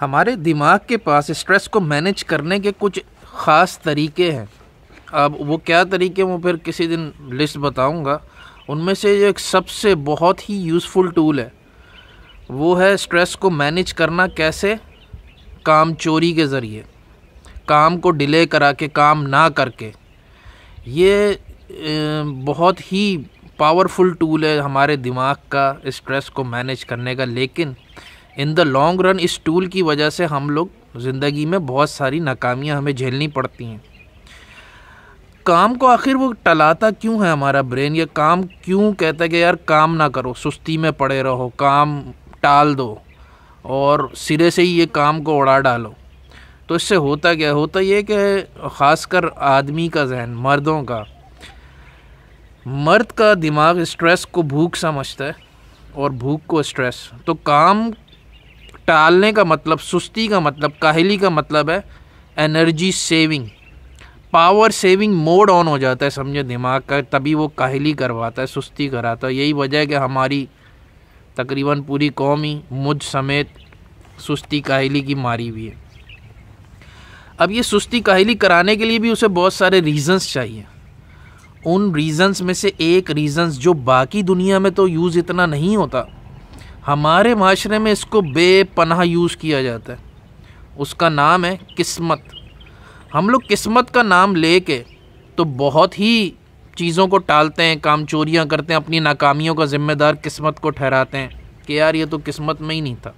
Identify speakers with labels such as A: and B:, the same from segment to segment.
A: हमारे दिमाग के पास स्ट्रेस को मैनेज करने के कुछ ख़ास तरीके हैं अब वो क्या तरीके वो फिर किसी दिन लिस्ट बताऊंगा उनमें से एक सबसे बहुत ही यूज़फुल टूल है वो है स्ट्रेस को मैनेज करना कैसे काम चोरी के ज़रिए काम को डिले करा के काम ना करके ये बहुत ही पावरफुल टूल है हमारे दिमाग का स्ट्रेस को मैनेज करने का लेकिन इन द लॉन्ग रन इस टूल की वजह से हम लोग ज़िंदगी में बहुत सारी नाकामियाँ हमें झेलनी पड़ती हैं काम को आखिर वो टलाता क्यों है हमारा ब्रेन ये काम क्यों कहता है कि यार काम ना करो सुस्ती में पड़े रहो काम टाल दो और सिरे से ही ये काम को उड़ा डालो तो इससे होता क्या होता ये कि ख़ासकर आदमी का जहन मर्दों का मर्द का दिमाग स्ट्रेस को भूख समझता है और भूख को स्ट्रेस तो काम टालने का मतलब सुस्ती का मतलब काहली का मतलब है energy saving power saving mode on हो जाता है समझे दिमाग का तभी वो काहली करवाता है सुस्ती कराता है यही वजह है कि हमारी तकरीबन पूरी कौम ही मुझ समेत सुस्ती काहली की मारी हुई है अब ये सुस्ती काहली कराने के लिए भी उसे बहुत सारे रीज़न्स चाहिए उन रीज़न्स में से एक रीज़न्स जो बाकी दुनिया में तो यूज़ इतना नहीं होता हमारे माशरे में इसको बेपनाह यूज़ किया जाता है उसका नाम है किस्मत हम लोग किस्मत का नाम ले के तो बहुत ही चीज़ों को टालते हैं काम चोरियाँ करते हैं अपनी नाकामियों का ज़िम्मेदार किस्मत को ठहराते हैं कि यार ये तो किस्मत में ही नहीं था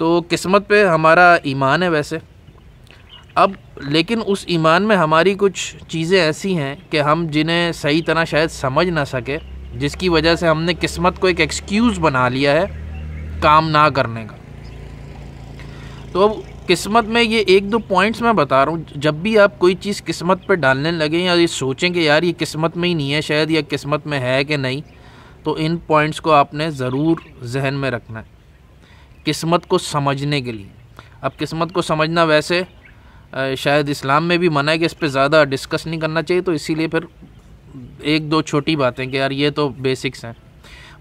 A: तो किस्मत पे हमारा ईमान है वैसे अब लेकिन उस ईमान में हमारी कुछ चीज़ें ऐसी हैं कि हम जिन्हें सही तरह शायद समझ ना सके जिसकी वजह से हमने किस्मत को एक एक्सक्यूज़ बना लिया है काम ना करने का तो अब किस्मत में ये एक दो पॉइंट्स मैं बता रहा हूँ जब भी आप कोई चीज़ किस्मत पे डालने लगें या ये सोचें कि यार ये किस्मत में ही नहीं है शायद या किस्मत में है कि नहीं तो इन पॉइंट्स को आपने ज़रूर जहन में रखना है किस्मत को समझने के लिए अब किस्मत को समझना वैसे शायद इस्लाम में भी मना है कि इस पर ज़्यादा डिस्कस नहीं करना चाहिए तो इसीलिए फिर एक दो छोटी बातें कि यार ये तो बेसिक्स हैं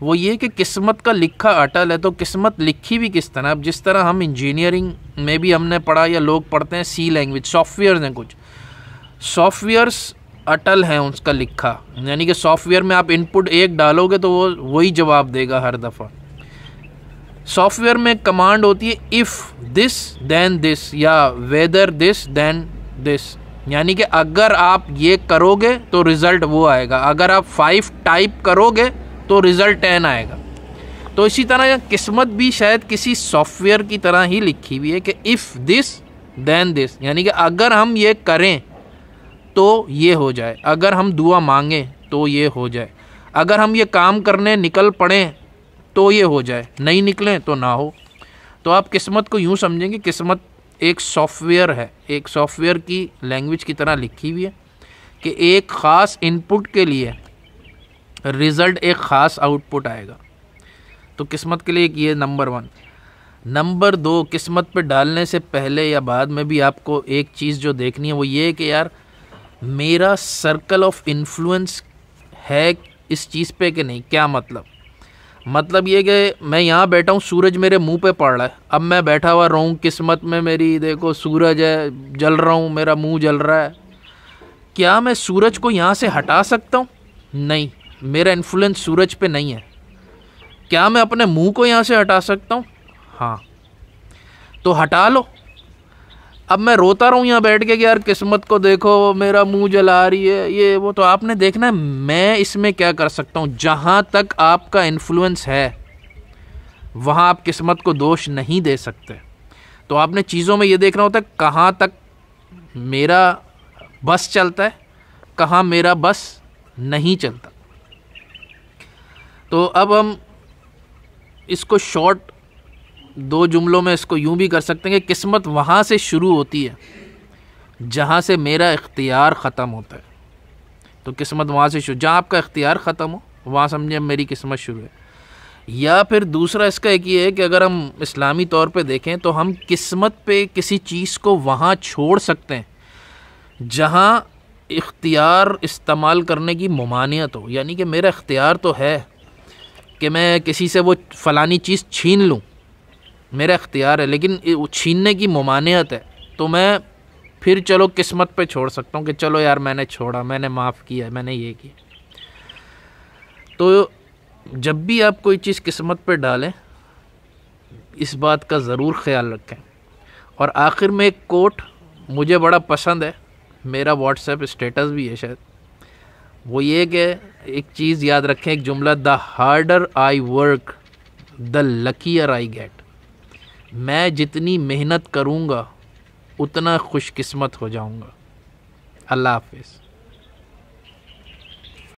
A: वो ये कि किस्मत का लिखा अटल है तो किस्मत लिखी भी किस तरह अब जिस तरह हम इंजीनियरिंग में भी हमने पढ़ा या लोग पढ़ते हैं सी लैंग्वेज सॉफ्टवेयर हैं कुछ सॉफ्टवेयर्स अटल हैं उसका लिखा यानी कि सॉफ्टवेयर में आप इनपुट एक डालोगे तो वो वही जवाब देगा हर दफ़ा सॉफ्टवेयर में कमांड होती है इफ़ दिस दैन दिस या वेदर दिस दैन दिस यानी कि अगर आप ये करोगे तो रिज़ल्ट वो आएगा अगर आप फाइव टाइप करोगे तो रिज़ल्ट टेन आएगा तो इसी तरह किस्मत भी शायद किसी सॉफ्टवेयर की तरह ही लिखी हुई है कि इफ़ दिस देन दिस यानी कि अगर हम ये करें तो ये हो जाए अगर हम दुआ मांगें तो ये हो जाए अगर हम ये काम करने निकल पड़ें तो ये हो जाए नहीं निकलें तो ना हो तो आप किस्मत को यूँ समझेंगे किस्मत एक सॉफ्टवेयर है एक सॉफ्टवेयर की लैंग्वेज की तरह लिखी हुई है कि एक ख़ास इनपुट के लिए रिज़ल्ट एक ख़ास आउटपुट आएगा तो किस्मत के लिए ये नंबर वन नंबर दो किस्मत पे डालने से पहले या बाद में भी आपको एक चीज़ जो देखनी है वो ये है कि यार मेरा सर्कल ऑफ इन्फ्लुएंस है इस चीज़ पे कि नहीं क्या मतलब मतलब ये कि मैं यहाँ बैठा हूँ सूरज मेरे मुंह पे पड़ रहा है अब मैं बैठा हुआ रहूँ किस्मत में मेरी देखो सूरज है जल रहा हूँ मेरा मुंह जल रहा है क्या मैं सूरज को यहाँ से हटा सकता हूँ नहीं मेरा इन्फ्लुएंस सूरज पे नहीं है क्या मैं अपने मुंह को यहाँ से हटा सकता हूँ हाँ तो हटा लो अब मैं रोता रहूँ यहाँ बैठ के कि यार किस्मत को देखो मेरा मुंह जला रही है ये वो तो आपने देखना है मैं इसमें क्या कर सकता हूँ जहाँ तक आपका इन्फ्लुएंस है वहाँ आप किस्मत को दोष नहीं दे सकते तो आपने चीज़ों में ये देखना होता है कहाँ तक मेरा बस चलता है कहाँ मेरा बस नहीं चलता तो अब हम इसको शॉर्ट दो जुमलों में इसको यूँ भी कर सकते हैं कि किस्मत वहाँ से शुरू होती है जहाँ से मेरा इख्तियार ख़त्म होता है तो किस्मत वहाँ से शुरू जहाँ आपका इख्तियार ख़त्म हो वहाँ समझे मेरी किस्मत शुरू है या फिर दूसरा इसका एक ये है कि अगर हम इस्लामी तौर पे देखें तो हम किस्मत पे किसी चीज़ को वहाँ छोड़ सकते हैं जहाँ इख्तियार इस्तेमाल करने की ममानियत हो यानी कि मेरा इख्तियार तो है कि मैं किसी से वो फ़लानी चीज़ छीन लूँ मेरा इख्तियार है लेकिन छीनने की ममानियत है तो मैं फिर चलो किस्मत पे छोड़ सकता हूँ कि चलो यार मैंने छोड़ा मैंने माफ़ किया मैंने ये किया तो जब भी आप कोई चीज़ किस्मत पे डालें इस बात का ज़रूर ख्याल रखें और आखिर में एक कोट मुझे बड़ा पसंद है मेरा व्हाट्सएप स्टेटस भी है शायद वो ये कि एक चीज़ याद रखें एक जुमला the harder I work the luckier I get मैं जितनी मेहनत करूँगा उतना खुशकिस्मत हो जाऊँगा अल्लाह हाफिज़